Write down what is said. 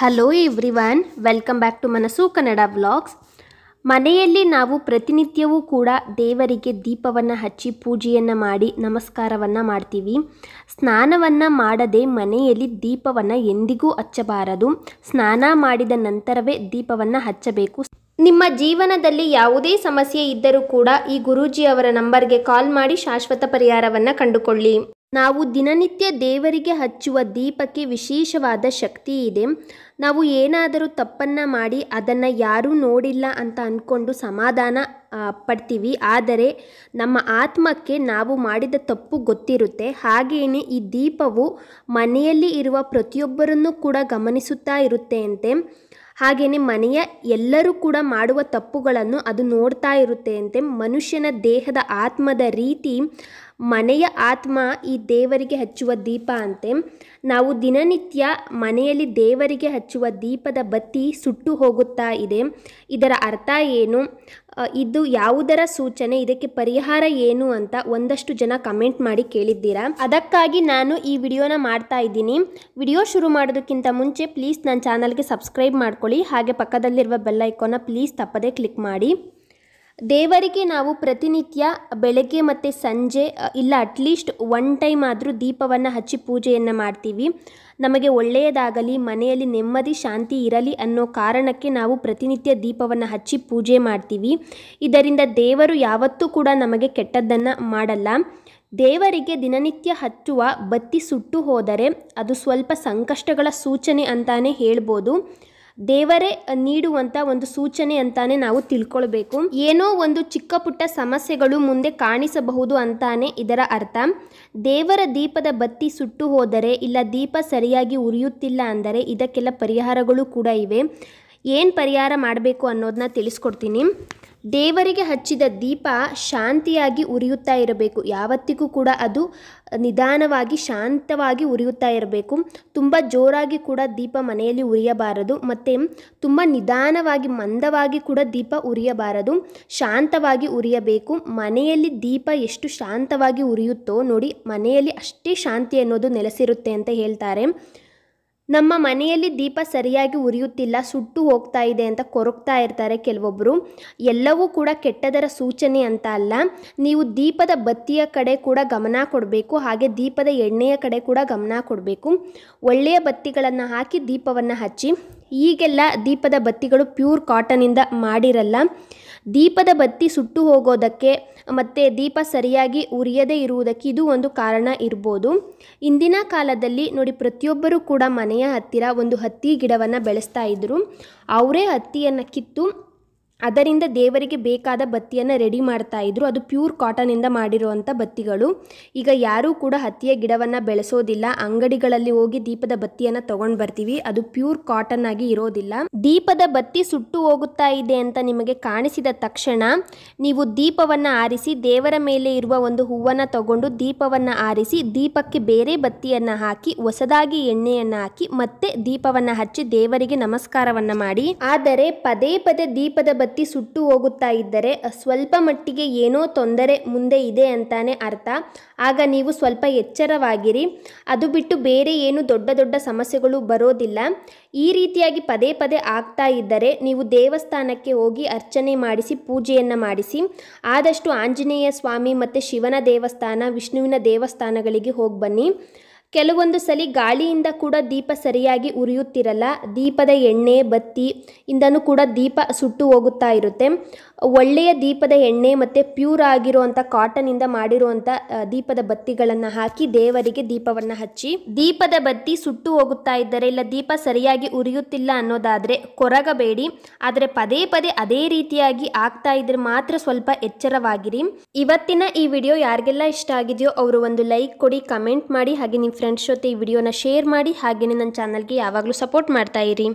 hello everyone welcome back to Manasu Kannada vlogs ಮನೆಯಲ್ಲಿ ನಾವು ಪ್ರತಿನಿತ್ಯವೂ ಕೂಡ ದೇವರಿಗೆ ದೀಪವನ್ನು ಹಚ್ಚಿ ಪೂಜೆಯನ್ನು ಮಾಡಿ ನಮಸ್ಕಾರವನ್ನು ಮಾಡ್ತೀವಿ ಸ್ನಾನವನ್ನು ಮಾಡದೆ ಮನೆಯಲ್ಲಿ ದೀಪವನ್ನು ಎಂದಿಗೂ ಹಚ್ಚಬಾರದು ಸ್ನಾನ ಮಾಡಿದ ನಂತರವೇ ದೀಪವನ್ನು ಹಚ್ಚಬೇಕು ನಿಮ್ಮ ಜೀವನದಲ್ಲಿ ಯಾವುದೇ ಸಮಸ್ಯೆ ಇದ್ದರೂ ಕೂಡ ಈ ಅವರ ನಂಬರ್ಗೆ ಕಾಲ್ ಮಾಡಿ ಶಾಶ್ವತ ಪರಿಹಾರವನ್ನು ಕಂಡುಕೊಳ್ಳಿ ನಾವು ದಿನನಿತ್ಯ ದೇವರಿಗೆ ಹಚ್ಚುವ ದೀಪಕ್ಕೆ ವಿಶೇಷವಾದ ಶಕ್ತಿ ಇದೆ ನಾವು ಏನಾದರೂ ತಪ್ಪನ್ನು ಮಾಡಿ ಅದನ್ನು ಯಾರೂ ನೋಡಿಲ್ಲ ಅಂತ ಅಂದ್ಕೊಂಡು ಸಮಾಧಾನ ಪಡ್ತೀವಿ ಆದರೆ ನಮ್ಮ ಆತ್ಮಕ್ಕೆ ನಾವು ಮಾಡಿದ ತಪ್ಪು ಗೊತ್ತಿರುತ್ತೆ ಹಾಗೆಯೇ ಈ ದೀಪವು ಮನೆಯಲ್ಲಿ ಇರುವ ಪ್ರತಿಯೊಬ್ಬರನ್ನು ಕೂಡ ಗಮನಿಸುತ್ತಾ ಇರುತ್ತೆಯಂತೆ ಹಾಗೆಯೇ ಮನೆಯ ಎಲ್ಲರೂ ಕೂಡ ಮಾಡುವ ತಪ್ಪುಗಳನ್ನು ಅದು ನೋಡ್ತಾ ಇರುತ್ತೆ ಅಂತೆ ಮನುಷ್ಯನ ದೇಹದ ಆತ್ಮದ ರೀತಿ ಮನೆಯ ಆತ್ಮ ಈ ದೇವರಿಗೆ ಹಚ್ಚುವ ದೀಪ ಅಂತೆ ನಾವು ದಿನನಿತ್ಯ ಮನೆಯಲ್ಲಿ ದೇವರಿಗೆ ಹಚ್ಚುವ ದೀಪದ ಬತ್ತಿ ಸುಟ್ಟು ಹೋಗುತ್ತಾ ಇದೆ ಇದರ ಅರ್ಥ ಏನು ಇದು ಯಾವುದರ ಸೂಚನೆ ಇದಕ್ಕೆ ಪರಿಹಾರ ಏನು ಅಂತ ಒಂದಷ್ಟು ಜನ ಕಮೆಂಟ್ ಮಾಡಿ ಕೇಳಿದ್ದೀರಾ ಅದಕ್ಕಾಗಿ ನಾನು ಈ ವಿಡಿಯೋನ ಮಾಡ್ತಾ ಇದ್ದೀನಿ ವಿಡಿಯೋ ಶುರು ಮಾಡೋದಕ್ಕಿಂತ ಮುಂಚೆ ಪ್ಲೀಸ್ ನನ್ನ ಚಾನಲ್ಗೆ ಸಬ್ಸ್ಕ್ರೈಬ್ ಮಾಡ್ಕೊಳ್ಳಿ ಹಾಗೆ ಪಕ್ಕದಲ್ಲಿರುವ ಬೆಲ್ಲೈಕೋನ ಪ್ಲೀಸ್ ತಪ್ಪದೇ ಕ್ಲಿಕ್ ಮಾಡಿ ದೇವರಿಗೆ ನಾವು ಪ್ರತಿನಿತ್ಯ ಬೆಳಗ್ಗೆ ಮತ್ತು ಸಂಜೆ ಇಲ್ಲ ಅಟ್ಲೀಸ್ಟ್ ಒನ್ ಟೈಮ್ ಆದರೂ ದೀಪವನ್ನು ಹಚ್ಚಿ ಪೂಜೆಯನ್ನು ಮಾಡ್ತೀವಿ ನಮಗೆ ಒಳ್ಳೆಯದಾಗಲಿ ಮನೆಯಲ್ಲಿ ನೆಮ್ಮದಿ ಶಾಂತಿ ಇರಲಿ ಅನ್ನೋ ಕಾರಣಕ್ಕೆ ನಾವು ಪ್ರತಿನಿತ್ಯ ದೀಪವನ್ನು ಹಚ್ಚಿ ಪೂಜೆ ಮಾಡ್ತೀವಿ ಇದರಿಂದ ದೇವರು ಯಾವತ್ತೂ ಕೂಡ ನಮಗೆ ಕೆಟ್ಟದ್ದನ್ನು ಮಾಡಲ್ಲ ದೇವರಿಗೆ ದಿನನಿತ್ಯ ಹಚ್ಚುವ ಬತ್ತಿ ಸುಟ್ಟು ಹೋದರೆ ಅದು ಸ್ವಲ್ಪ ಸಂಕಷ್ಟಗಳ ಸೂಚನೆ ಅಂತಾನೆ ಹೇಳ್ಬೋದು ದೇವರೇ ನೀಡುವಂತ ಒಂದು ಸೂಚನೆ ಅಂತಾನೆ ನಾವು ತಿಳ್ಕೊಳ್ಬೇಕು ಏನೋ ಒಂದು ಚಿಕ್ಕ ಪುಟ್ಟ ಸಮಸ್ಯೆಗಳು ಮುಂದೆ ಕಾಣಿಸಬಹುದು ಅಂತಾನೆ ಇದರ ಅರ್ಥ ದೇವರ ದೀಪದ ಬತ್ತಿ ಸುಟ್ಟು ಹೋದರೆ ಇಲ್ಲ ದೀಪ ಸರಿಯಾಗಿ ಉರಿಯುತ್ತಿಲ್ಲ ಅಂದರೆ ಇದಕ್ಕೆಲ್ಲ ಪರಿಹಾರಗಳು ಕೂಡ ಇವೆ ಏನು ಪರಿಹಾರ ಮಾಡಬೇಕು ಅನ್ನೋದನ್ನ ತಿಳಿಸ್ಕೊಡ್ತೀನಿ ದೇವರಿಗೆ ಹಚ್ಚಿದ ದೀಪ ಶಾಂತಿಯಾಗಿ ಉರಿಯುತ್ತಾ ಇರಬೇಕು ಯಾವತ್ತಿಗೂ ಕೂಡ ಅದು ನಿಧಾನವಾಗಿ ಶಾಂತವಾಗಿ ಉರಿಯುತ್ತಾ ಇರಬೇಕು ತುಂಬ ಜೋರಾಗಿ ಕೂಡ ದೀಪ ಮನೆಯಲ್ಲಿ ಉರಿಯಬಾರದು ಮತ್ತು ತುಂಬ ನಿಧಾನವಾಗಿ ಮಂದವಾಗಿ ಕೂಡ ದೀಪ ಉರಿಯಬಾರದು ಶಾಂತವಾಗಿ ಉರಿಯಬೇಕು ಮನೆಯಲ್ಲಿ ದೀಪ ಎಷ್ಟು ಶಾಂತವಾಗಿ ಉರಿಯುತ್ತೋ ನೋಡಿ ಮನೆಯಲ್ಲಿ ಅಷ್ಟೇ ಶಾಂತಿ ಅನ್ನೋದು ನೆಲೆಸಿರುತ್ತೆ ಅಂತ ಹೇಳ್ತಾರೆ ನಮ್ಮ ಮನೆಯಲ್ಲಿ ದೀಪ ಸರಿಯಾಗಿ ಉರಿಯುತ್ತಿಲ್ಲ ಸುಟ್ಟು ಹೋಗ್ತಾ ಇದೆ ಅಂತ ಕೊರಗ್ತಾ ಇರ್ತಾರೆ ಕೆಲವೊಬ್ಬರು ಎಲ್ಲವೂ ಕೂಡ ಕೆಟ್ಟದರ ಸೂಚನೆ ಅಂತ ಅಲ್ಲ ನೀವು ದೀಪದ ಬತ್ತಿಯ ಕಡೆ ಕೂಡ ಗಮನ ಕೊಡಬೇಕು ಹಾಗೆ ದೀಪದ ಎಣ್ಣೆಯ ಕಡೆ ಕೂಡ ಗಮನ ಕೊಡಬೇಕು ಒಳ್ಳೆಯ ಬತ್ತಿಗಳನ್ನು ಹಾಕಿ ದೀಪವನ್ನು ಹಚ್ಚಿ ಈಗೆಲ್ಲ ದೀಪದ ಬತ್ತಿಗಳು ಪ್ಯೂರ್ ಕಾಟನಿಂದ ಮಾಡಿರಲ್ಲ ದೀಪದ ಬತ್ತಿ ಸುಟ್ಟು ಹೋಗೋದಕ್ಕೆ ಮತ್ತು ದೀಪ ಸರಿಯಾಗಿ ಉರಿಯದೇ ಇರುವುದಕ್ಕೆ ಇದು ಒಂದು ಕಾರಣ ಇರ್ಬೋದು ಇಂದಿನ ಕಾಲದಲ್ಲಿ ನೋಡಿ ಪ್ರತಿಯೊಬ್ಬರೂ ಕೂಡ ಮನೆಯ ಹತ್ತಿರ ಒಂದು ಹತ್ತಿ ಗಿಡವನ್ನು ಬೆಳೆಸ್ತಾ ಇದ್ದರು ಅವರೇ ಹತ್ತಿಯನ್ನು ಕಿತ್ತು ಅದರಿಂದ ದೇವರಿಗೆ ಬೇಕಾದ ಬತ್ತಿಯನ್ನು ರೆಡಿ ಮಾಡ್ತಾ ಇದ್ರು ಅದು ಪ್ಯೂರ್ ಕಾಟನಿಂದ ಮಾಡಿರುವಂಥ ಬತ್ತಿಗಳು ಈಗ ಯಾರೂ ಕೂಡ ಹತ್ತಿಯ ಗಿಡವನ್ನು ಬೆಳೆಸೋದಿಲ್ಲ ಅಂಗಡಿಗಳಲ್ಲಿ ಹೋಗಿ ದೀಪದ ಬತ್ತಿಯನ್ನು ತಗೊಂಡು ಬರ್ತೀವಿ ಅದು ಪ್ಯೂರ್ ಕಾಟನ್ ಆಗಿ ಇರೋದಿಲ್ಲ ದೀಪದ ಬತ್ತಿ ಸುಟ್ಟು ಹೋಗುತ್ತಾ ಇದೆ ಅಂತ ನಿಮಗೆ ಕಾಣಿಸಿದ ತಕ್ಷಣ ನೀವು ದೀಪವನ್ನು ಆರಿಸಿ ದೇವರ ಮೇಲೆ ಇರುವ ಒಂದು ಹೂವನ್ನು ತಗೊಂಡು ದೀಪವನ್ನು ಆರಿಸಿ ದೀಪಕ್ಕೆ ಬೇರೆ ಬತ್ತಿಯನ್ನು ಹಾಕಿ ಹೊಸದಾಗಿ ಎಣ್ಣೆಯನ್ನು ಹಾಕಿ ಮತ್ತೆ ದೀಪವನ್ನು ಹಚ್ಚಿ ದೇವರಿಗೆ ನಮಸ್ಕಾರವನ್ನು ಮಾಡಿ ಆದರೆ ಪದೇ ಪದೇ ದೀಪದ ಕತ್ತಿ ಸುಟ್ಟು ಹೋಗುತ್ತಾ ಇದ್ದರೆ ಸ್ವಲ್ಪ ಮಟ್ಟಿಗೆ ಏನೋ ತೊಂದರೆ ಮುಂದೆ ಇದೆ ಅಂತಾನೆ ಅರ್ಥ ಆಗ ನೀವು ಸ್ವಲ್ಪ ಎಚ್ಚರವಾಗಿರಿ ಅದು ಬಿಟ್ಟು ಬೇರೆ ಏನು ದೊಡ್ಡ ದೊಡ್ಡ ಸಮಸ್ಯೆಗಳು ಬರೋದಿಲ್ಲ ಈ ರೀತಿಯಾಗಿ ಪದೇ ಪದೇ ಆಗ್ತಾ ಇದ್ದರೆ ನೀವು ದೇವಸ್ಥಾನಕ್ಕೆ ಹೋಗಿ ಅರ್ಚನೆ ಮಾಡಿಸಿ ಪೂಜೆಯನ್ನು ಮಾಡಿಸಿ ಆದಷ್ಟು ಆಂಜನೇಯ ಸ್ವಾಮಿ ಮತ್ತು ಶಿವನ ದೇವಸ್ಥಾನ ವಿಷ್ಣುವಿನ ದೇವಸ್ಥಾನಗಳಿಗೆ ಹೋಗಿ ಬನ್ನಿ ಕೆಲವೊಂದು ಸಲ ಗಾಳಿಯಿಂದ ಕೂಡ ದೀಪ ಸರಿಯಾಗಿ ಉರಿಯುತ್ತಿರಲ್ಲ ದೀಪದ ಎಣ್ಣೆ ಬತ್ತಿ ಇಂದನೂ ಕೂಡ ದೀಪ ಸುಟ್ಟು ಹೋಗುತ್ತಾ ಇರುತ್ತೆ ಒಳ್ಳೆಯ ದೀಪದ ಎಣ್ಣೆ ಮತ್ತು ಪ್ಯೂರ್ ಆಗಿರುವಂಥ ಕಾಟನಿಂದ ಮಾಡಿರುವಂಥ ದೀಪದ ಬತ್ತಿಗಳನ್ನು ಹಾಕಿ ದೇವರಿಗೆ ದೀಪವನ್ನು ಹಚ್ಚಿ ದೀಪದ ಬತ್ತಿ ಸುಟ್ಟು ಹೋಗುತ್ತಾ ಇದ್ದರೆ ಇಲ್ಲ ದೀಪ ಸರಿಯಾಗಿ ಉರಿಯುತ್ತಿಲ್ಲ ಅನ್ನೋದಾದರೆ ಕೊರಗಬೇಡಿ ಆದರೆ ಪದೇ ಪದೇ ಅದೇ ರೀತಿಯಾಗಿ ಆಗ್ತಾ ಇದ್ರೆ ಮಾತ್ರ ಸ್ವಲ್ಪ ಎಚ್ಚರವಾಗಿರಿ ಇವತ್ತಿನ ಈ ವಿಡಿಯೋ ಯಾರಿಗೆಲ್ಲ ಇಷ್ಟ ಆಗಿದೆಯೋ ಅವರು ಒಂದು ಲೈಕ್ ಕೊಡಿ ಕಮೆಂಟ್ ಮಾಡಿ ಹಾಗೆ ನಿಮ್ಮ ಫ್ರೆಂಡ್ಸ್ ಜೊತೆ ಈ ವಿಡಿಯೋನ ಶೇರ್ ಮಾಡಿ ಹಾಗೆಯೇ ನನ್ನ ಚಾನಲ್ಗೆ ಯಾವಾಗಲೂ ಸಪೋರ್ಟ್ ಮಾಡ್ತಾ ಇರಿ